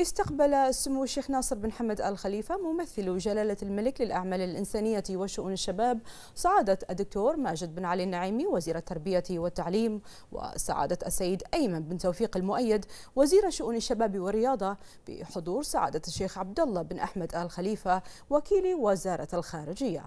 استقبل سمو الشيخ ناصر بن حمد آل خليفة ممثل جلالة الملك للأعمال الإنسانية وشؤون الشباب سعادة الدكتور ماجد بن علي النعيمي وزير التربية والتعليم وسعادة السيد أيمن بن توفيق المؤيد وزير شؤون الشباب والرياضة بحضور سعادة الشيخ عبد الله بن أحمد آل خليفة وكيل وزارة الخارجية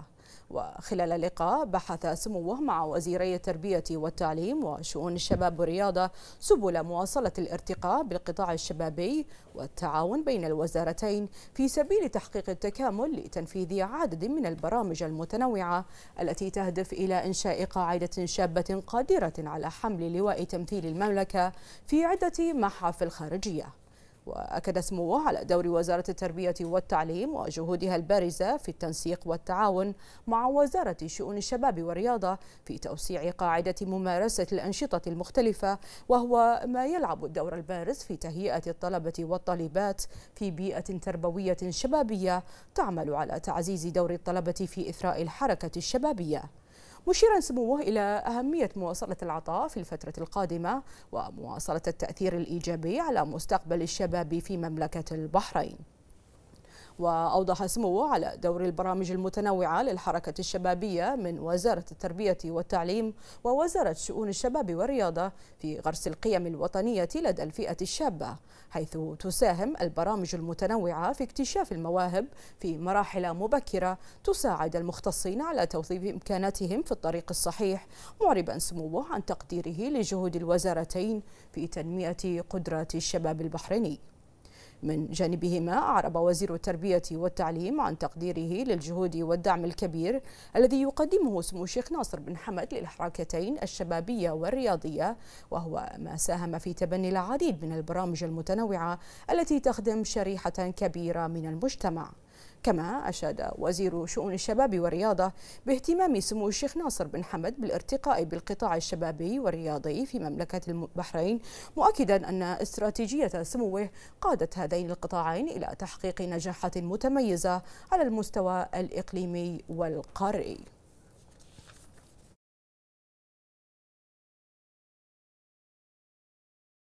وخلال اللقاء بحث سموه مع وزيري التربية والتعليم وشؤون الشباب والرياضة سبل مواصلة الارتقاء بالقطاع الشبابي والتعاون بين الوزارتين في سبيل تحقيق التكامل لتنفيذ عدد من البرامج المتنوعة التي تهدف إلى إنشاء قاعدة شابة قادرة على حمل لواء تمثيل المملكة في عدة محافل خارجية وأكد سموه على دور وزارة التربية والتعليم وجهودها البارزة في التنسيق والتعاون مع وزارة شؤون الشباب والرياضة في توسيع قاعدة ممارسة الأنشطة المختلفة وهو ما يلعب الدور البارز في تهيئة الطلبة والطالبات في بيئة تربوية شبابية تعمل على تعزيز دور الطلبة في إثراء الحركة الشبابية مشيرا سموه إلى أهمية مواصلة العطاء في الفترة القادمة ومواصلة التأثير الإيجابي على مستقبل الشباب في مملكة البحرين وأوضح سموه على دور البرامج المتنوعة للحركة الشبابية من وزارة التربية والتعليم ووزارة شؤون الشباب والرياضة في غرس القيم الوطنية لدى الفئة الشابة حيث تساهم البرامج المتنوعة في اكتشاف المواهب في مراحل مبكرة تساعد المختصين على توظيف إمكاناتهم في الطريق الصحيح معربا سموه عن تقديره لجهود الوزارتين في تنمية قدرات الشباب البحريني من جانبهما أعرب وزير التربية والتعليم عن تقديره للجهود والدعم الكبير الذي يقدمه سمو الشيخ ناصر بن حمد للحركتين الشبابية والرياضية وهو ما ساهم في تبني العديد من البرامج المتنوعة التي تخدم شريحة كبيرة من المجتمع كما أشاد وزير شؤون الشباب والرياضة باهتمام سمو الشيخ ناصر بن حمد بالارتقاء بالقطاع الشبابي والرياضي في مملكة البحرين مؤكدا أن استراتيجية سموه قادت هذين القطاعين إلى تحقيق نجاحات متميزة على المستوى الإقليمي والقاري